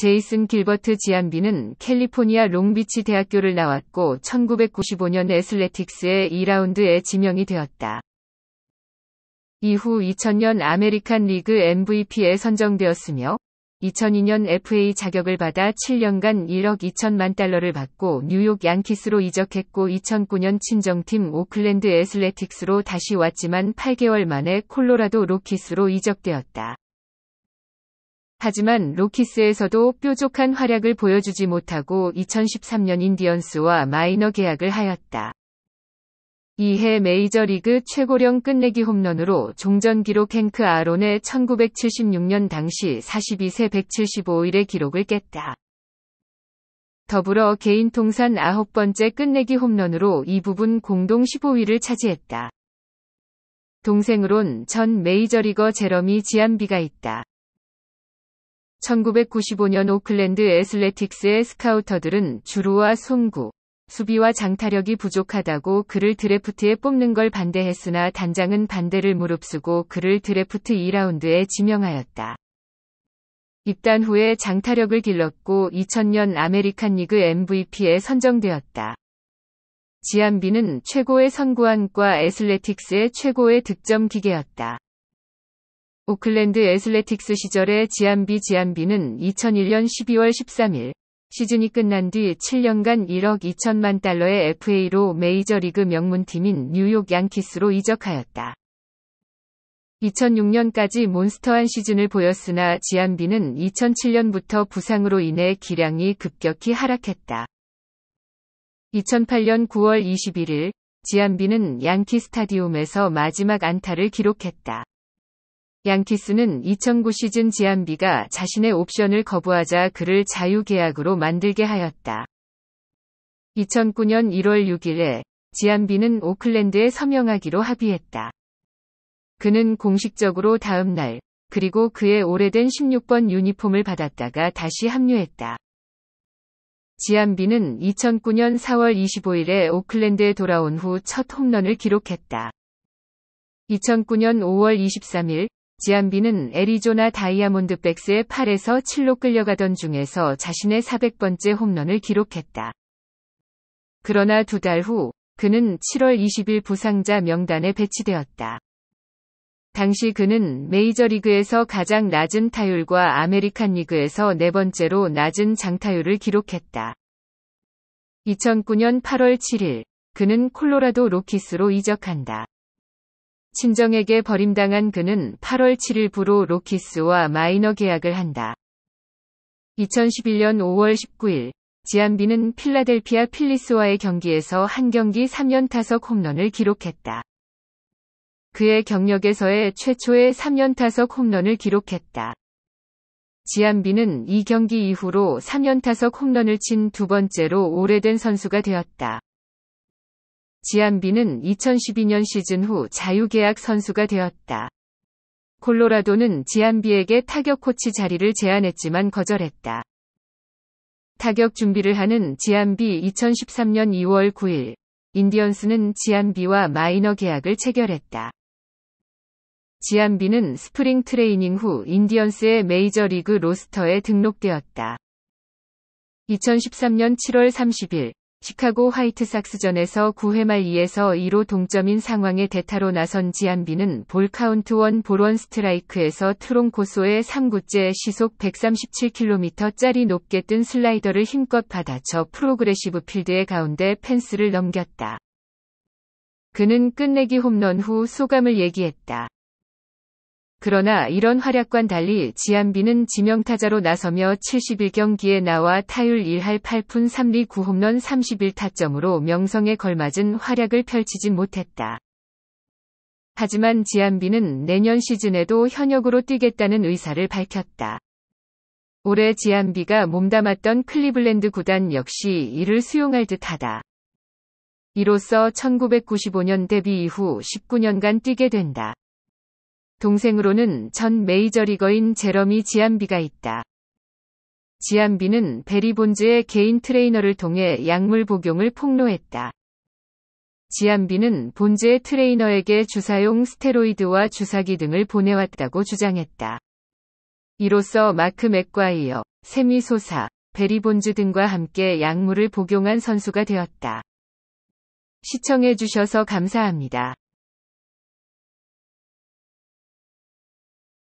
제이슨 길버트 지안비는 캘리포니아 롱비치 대학교를 나왔고 1995년 애슬레틱스의 2라운드에 지명이 되었다. 이후 2000년 아메리칸 리그 MVP에 선정되었으며 2002년 FA 자격을 받아 7년간 1억 2천만 달러를 받고 뉴욕 양키스로 이적했고 2009년 친정팀 오클랜드 애슬레틱스로 다시 왔지만 8개월 만에 콜로라도 로키스로 이적되었다. 하지만 로키스에서도 뾰족한 활약을 보여주지 못하고 2013년 인디언스와 마이너 계약을 하였다. 이해 메이저리그 최고령 끝내기 홈런으로 종전 기록 헨크 아론의 1976년 당시 42세 175일의 기록을 깼다. 더불어 개인 통산 9번째 끝내기 홈런으로 이 부분 공동 15위를 차지했다. 동생으론 전 메이저리거 제러미 지안비가 있다. 1995년 오클랜드 애슬레틱스의 스카우터들은 주루와 송구, 수비와 장타력이 부족하다고 그를 드래프트에 뽑는 걸 반대했으나 단장은 반대를 무릅쓰고 그를 드래프트 2라운드에 지명하였다. 입단 후에 장타력을 길렀고 2000년 아메리칸 리그 MVP에 선정되었다. 지안비는 최고의 선구안과 애슬레틱스의 최고의 득점 기계였다. 오클랜드 애슬레틱스 시절의 지안비 지안비는 2001년 12월 13일 시즌이 끝난 뒤 7년간 1억 2천만 달러의 FA로 메이저리그 명문팀인 뉴욕 양키스로 이적하였다. 2006년까지 몬스터한 시즌을 보였으나 지안비는 2007년부터 부상으로 인해 기량이 급격히 하락했다. 2008년 9월 21일 지안비는 양키 스타디움에서 마지막 안타를 기록했다. 양키스는 2009 시즌 지안비가 자신의 옵션을 거부하자 그를 자유계약으로 만들게 하였다. 2009년 1월 6일에 지안비는 오클랜드에 서명하기로 합의했다. 그는 공식적으로 다음 날, 그리고 그의 오래된 16번 유니폼을 받았다가 다시 합류했다. 지안비는 2009년 4월 25일에 오클랜드에 돌아온 후 첫 홈런을 기록했다. 2009년 5월 23일 지안비는 애리조나 다이아몬드백스의 8에서 7로 끌려가던 중에서 자신의 400번째 홈런을 기록했다. 그러나 두 달 후 그는 7월 20일 부상자 명단에 배치되었다. 당시 그는 메이저리그에서 가장 낮은 타율과 아메리칸 리그에서 네 번째로 낮은 장타율을 기록했다. 2009년 8월 7일 그는 콜로라도 로키스로 이적한다. 친정에게 버림당한 그는 8월 7일 부로 로키스와 마이너 계약을 한다. 2011년 5월 19일 지안비는 필라델피아 필리스와의 경기에서 한 경기 3연 타석 홈런을 기록했다. 그의 경력에서의 최초의 3연 타석 홈런을 기록했다. 지안비는 이 경기 이후로 3연 타석 홈런을 친 두 번째로 오래된 선수가 되었다. 지안비는 2012년 시즌 후 자유계약 선수가 되었다. 콜로라도는 지안비에게 타격 코치 자리를 제안했지만 거절했다. 타격 준비를 하는 지안비 2013년 2월 9일, 인디언스는 지안비와 마이너 계약을 체결했다. 지안비는 스프링 트레이닝 후 인디언스의 메이저리그 로스터에 등록되었다. 2013년 7월 30일, 시카고 화이트삭스전에서 9회 말 2에서 2로 동점인 상황에 대타로 나선 지안비는 볼카운트 원 볼원 스트라이크에서 트롱코소의 3구째 시속 137km짜리 높게 뜬 슬라이더를 힘껏 받아쳐 프로그레시브 필드의 가운데 펜스를 넘겼다. 그는 끝내기 홈런 후 소감을 얘기했다. 그러나 이런 활약과 달리 지안비는 지명타자로 나서며 71경기에 나와 타율 1할 8푼 3리 9홈런 31타점으로 명성에 걸맞은 활약을 펼치진 못했다. 하지만 지안비는 내년 시즌에도 현역으로 뛰겠다는 의사를 밝혔다. 올해 지안비가 몸담았던 클리블랜드 구단 역시 이를 수용할 듯하다. 이로써 1995년 데뷔 이후 19년간 뛰게 된다. 동생으로는 전 메이저리거인 제러미 지안비가 있다. 지안비는 베리본즈의 개인 트레이너를 통해 약물 복용을 폭로했다. 지안비는 본즈의 트레이너에게 주사용 스테로이드와 주사기 등을 보내왔다고 주장했다. 이로써 마크 맥과이어, 세미소사, 베리본즈 등과 함께 약물을 복용한 선수가 되었다. 시청해주셔서 감사합니다.